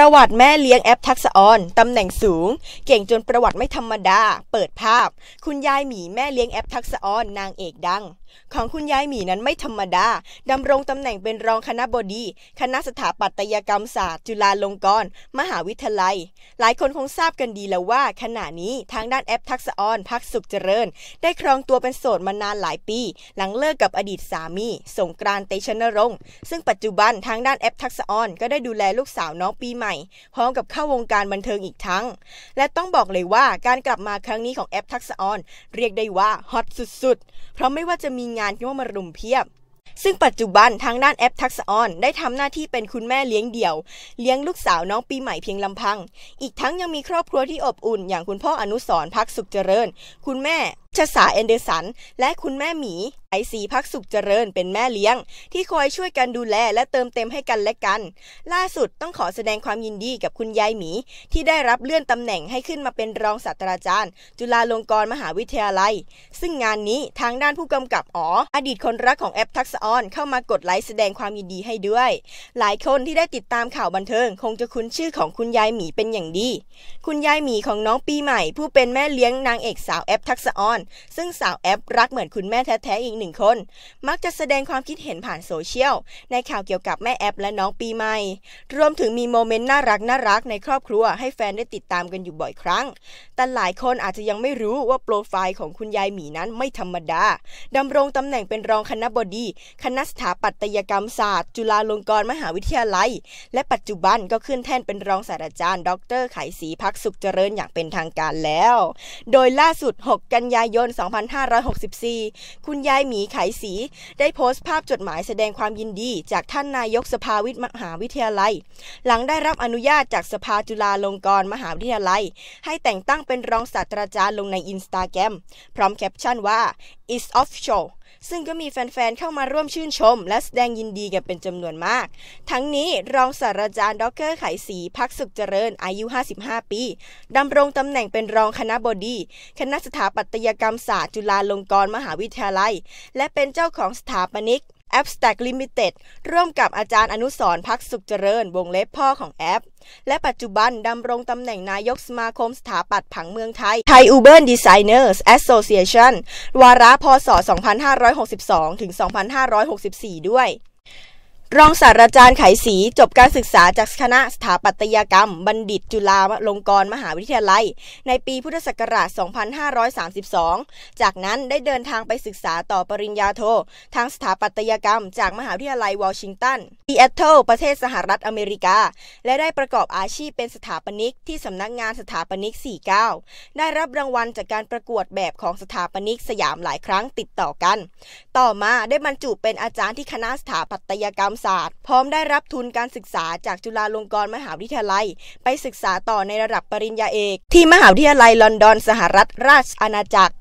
ประวัติแม่เลี้ยงแอปทักษออน ตำแหน่งสูง เก่งจนประวัติไม่ธรรมดา เปิดภาพ คุณยายหมีแม่เลี้ยงแอปทักษออนนางเอกดัง ของคุณยายหมีนั้นไม่ธรรมดาดำรงตำแหน่งเป็นรองคณะบดี คณะสถาปัตยกรรมศาสตร์จุฬาลงกรณ์มหาวิทยาลัย หลายคนคงทราบกันดีแล้วว่า ขณะนี้ทางด้านแอปทักษออนพักสุขเจริญ ได้ครองตัวเป็นโสดมานานหลายปี หลังเลิกกับอดีตสามีสงกรานเตชนรงค์ ซึ่งปัจจุบันทางด้านแอปทักษออนก็ได้ดูแลลูกสาวน้องปีใหม่ม่พร้อมกับเข้าวงการบันเทิงอีกทั้ง และต้องบอกเลยว่าการกลับมาครั้งนี้ของแอปทักษออน เรียกได้ว่าฮอตสุดๆ เพราะไม่ว่าจะมีงานที่ว่ามารุมเพียบ ซึ่งปัจจุบันทางด้านแอปทักษออนได้ทำหน้าที่เป็นคุณแม่เลี้ยงเดี่ยวเลี้ยงลูกสาวน้องปีใหม่เพียงลำพัง อีกทั้งยังมีครอบครัวที่อบอุ่น อย่างคุณพ่ออนุสรพักสุขเจริญ คุณแม่ชสาเอนเดอร์สันและคุณแม่หมี ไอซีพักสุขเจริญเป็นแม่เลี้ยง ที่คอยช่วยกันดูแลและเติมเต็มให้กันและกัน ล่าสุดต้องขอแสดงความยินดีกับคุณยายหมี ที่ได้รับเลื่อนตำแหน่งให้ขึ้นมาเป็นรองศาสตราจารย์ จุฬาลงกรณ์มหาวิทยาลัย ซึ่งงานนี้ทางด้านผู้กำกับอ๋ออดีตคนรักของแอปทักษออนเข้ามากดไลค์แสดงความยินดีให้ด้วย หลายคนที่ได้ติดตามข่าวบันเทิงคงจะคุ้นชื่อของคุณยายหมีเป็นอย่างดี คุณยายหมีของน้องปีใหม่ ผู้เป็นแม่เลี้ยงนางเอกสาวแอปทักษออนรซึ่งสาวแอปรักเหมือนคุณแม่แท้ๆอีกหนึ่งคน มักจะแสดงความคิดเห็นผ่านโซเชียลในข่าวเกี่ยวกับแม่แอปและน้องปีใหม่ รวมถึงมีโมเมนต์น่ารักน่ารักในครอบครัว ให้แฟนได้ติดตามกันอยู่บ่อยครั้ง แต่หลายคนอาจจะยังไม่รู้ว่าโปรไฟล์ของคุณยายหมีนั้นไม่ธรรมดาดำรงตำแหน่งเป็นรองคณะบดี คณะสถาปัตยกรรมศาสตร์ จุฬาลงกรณ์มหาวิทยาลัย และปัจจุบันก็ขึ้นแท่นเป็นรองศาสตราจารย์ ดรไขศรีพักสุขเจริญอย่างเป็นทางการแล้ว โดยล่าสุด 6 กันยายยน2564 คุณยายหมีไขสี ได้โพสต์ภาพจดหมายแสดงความยินดีจากท่านนายกสภาวิทมหาวิทยาลัย หลังได้รับอนุญาตจากสภาจุฬาลงกรณ์มหาวิทยาลัย ให้แต่งตั้งเป็นรองศาสตราจารย์ลงในอินสตาแกรมพร้อมแคปชั่นว่า is official ซึ่งก็มีแฟนๆเข้ามาร่วมชื่นชม และแสดงยินดีกันเป็นจำนวนมาก ทั้งนี้รองศาสตราจารย์ดรไขสี พักสุขเจริญอายุ 55 ปี ดำรงตำแหน่งเป็นรองคณะบดี คณะสถาปัตยกรรมศาสตร์จุฬาลงกรณ์มหาวิทยาลัย และเป็นเจ้าของสถาปนิก a b s t a c ล Limited ร่วมกับอาจารย์อนุสรพักสุขเจริญวงเล็บพ่อของแอป และปัจจุบันดำรงตำแหน่งนายกสมาคมสถาปัตย์ผังเมืองไทยไทยอูเบิร์นดีไซเนอร์สแอ o c i a t i o n วาระพศ2562ถึง2564 ด้วยรองศาสตราจารย์ไขสีจบการศึกษาจากคณะสถาปัตยกรรมบัณฑิต จุฬาลงกรณ์มหาวิทยาลัย ในปีพุทธศักราช 2532 จากนั้นได้เดินทางไปศึกษาต่อปริญญาโท ทางสถาปัตยกรรมจากมหาวิทยาลัยวอชิงตัน ดีแอตเทิลประเทศสหรัฐอเมริกา และได้ประกอบอาชีพเป็นสถาปนิก ที่สำนักงานสถาปนิก49 ได้รับรางวัลจากการประกวดแบบของสถาปนิกสยามหลายครั้ง ติดต่อกัน ต่อมาได้บรรจุเป็นอาจารย์ที่คณะสถาปัตยกรรมศาสตร์พร้อมได้รับทุนการศึกษาจากจุฬาลงกรณ์มหาวิทยาลัย ไปศึกษาต่อในระดับปริญญาเอกที่มหาวิทยาลัย ลอนดอนสหรัฐ ราชอาณาจักร